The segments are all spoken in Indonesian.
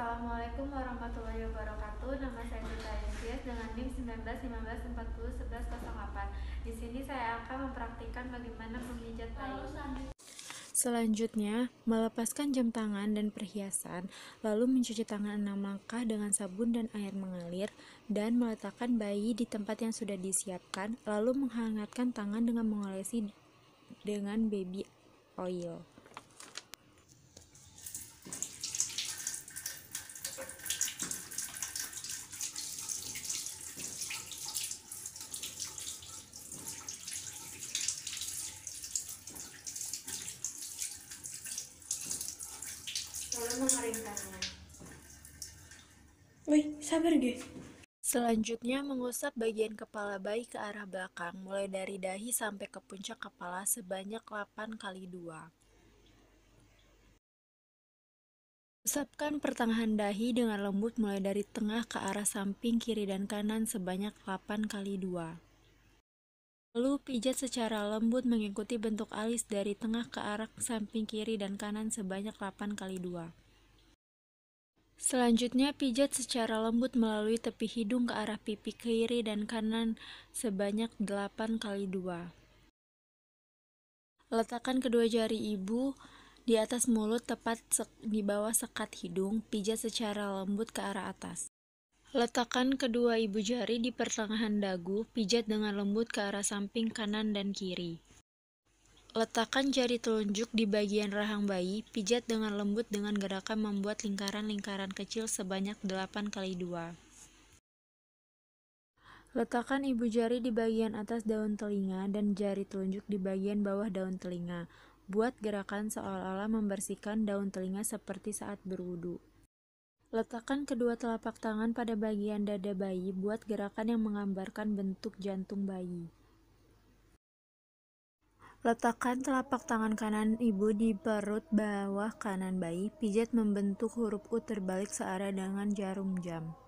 Assalamualaikum warahmatullahi wabarakatuh. Nama saya Gita Yesias dengan NIM 1919401108. Di sini saya akan mempraktikkan bagaimana memijat payung. Selanjutnya, melepaskan jam tangan dan perhiasan, lalu mencuci tangan enam langkah dengan sabun dan air mengalir, dan meletakkan bayi di tempat yang sudah disiapkan, lalu menghangatkan tangan dengan mengolesi dengan baby oil. Wih, sabar guys. Selanjutnya mengusap bagian kepala bayi ke arah belakang, mulai dari dahi sampai ke puncak kepala sebanyak 8 kali 2. Usapkan pertengahan dahi dengan lembut mulai dari tengah ke arah samping kiri dan kanan sebanyak 8 kali 2. Lalu pijat secara lembut mengikuti bentuk alis dari tengah ke arah samping kiri dan kanan sebanyak 8 kali 2. Selanjutnya pijat secara lembut melalui tepi hidung ke arah pipi kiri dan kanan sebanyak 8 kali 2. Letakkan kedua jari ibu di atas mulut tepat di bawah sekat hidung, pijat secara lembut ke arah atas. Letakkan kedua ibu jari di pertengahan dagu, pijat dengan lembut ke arah samping kanan dan kiri. Letakkan jari telunjuk di bagian rahang bayi, pijat dengan lembut dengan gerakan membuat lingkaran-lingkaran kecil sebanyak 8 kali 2. Letakkan ibu jari di bagian atas daun telinga dan jari telunjuk di bagian bawah daun telinga. Buat gerakan seolah-olah membersihkan daun telinga seperti saat berwudu. Letakkan kedua telapak tangan pada bagian dada bayi buat gerakan yang menggambarkan bentuk jantung bayi. Letakkan telapak tangan kanan ibu di perut bawah kanan bayi, pijat membentuk huruf U terbalik searah dengan jarum jam.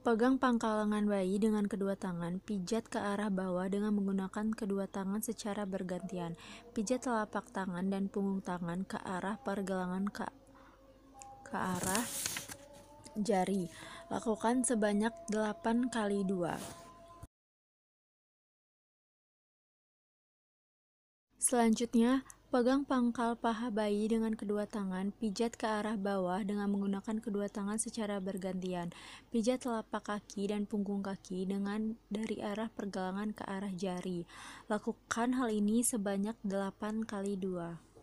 Pegang pangkal lengan bayi dengan kedua tangan, pijat ke arah bawah dengan menggunakan kedua tangan secara bergantian. Pijat telapak tangan dan punggung tangan ke arah pergelangan ke, ke arah jari. Lakukan sebanyak 8 kali 2. Selanjutnya, pegang pangkal paha bayi dengan kedua tangan, pijat ke arah bawah dengan menggunakan kedua tangan secara bergantian. Pijat telapak kaki dan punggung kaki dengan dari arah pergelangan ke arah jari. Lakukan hal ini sebanyak 8 kali 2.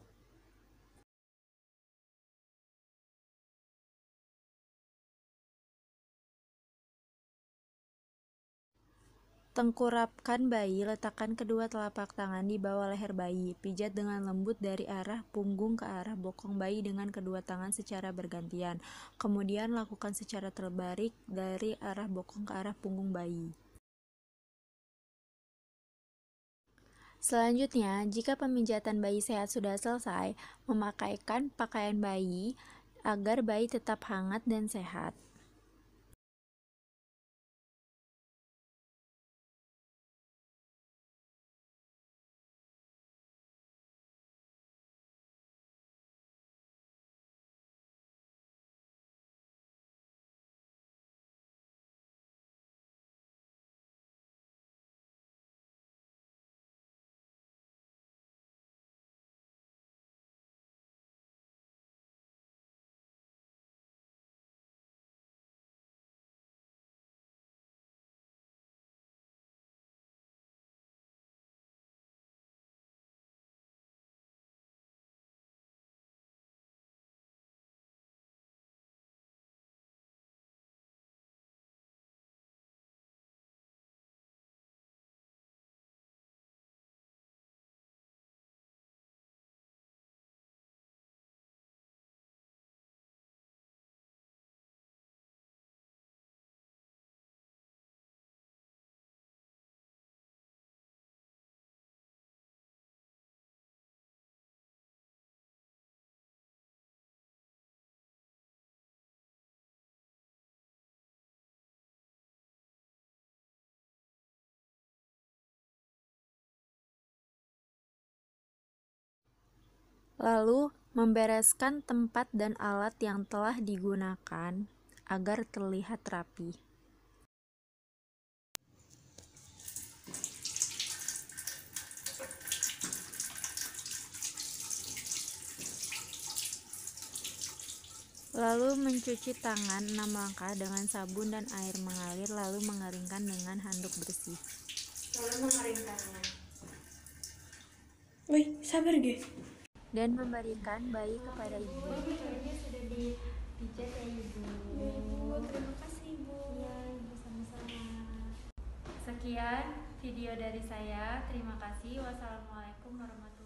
Tengkurapkan bayi, letakkan kedua telapak tangan di bawah leher bayi. Pijat dengan lembut dari arah punggung ke arah bokong bayi dengan kedua tangan secara bergantian. Kemudian lakukan secara terbalik dari arah bokong ke arah punggung bayi. Selanjutnya, jika pemijatan bayi sehat sudah selesai, memakaikan pakaian bayi agar bayi tetap hangat dan sehat. lalu membereskan tempat dan alat yang telah digunakan agar terlihat rapi. Lalu mencuci tangan 6 langkah dengan sabun dan air mengalir lalu mengeringkan dengan handuk bersih. Lalu mengeringkannya. Wih, sabar guys dan memberikan bayi kepada ibu. Oh. sudah dipijat ya ibu. ibu. Terima kasih ibu. Iya ibu sama-sama. Sekian video dari saya. Terima kasih. Wassalamualaikum warahmatullahi wabarakatuh.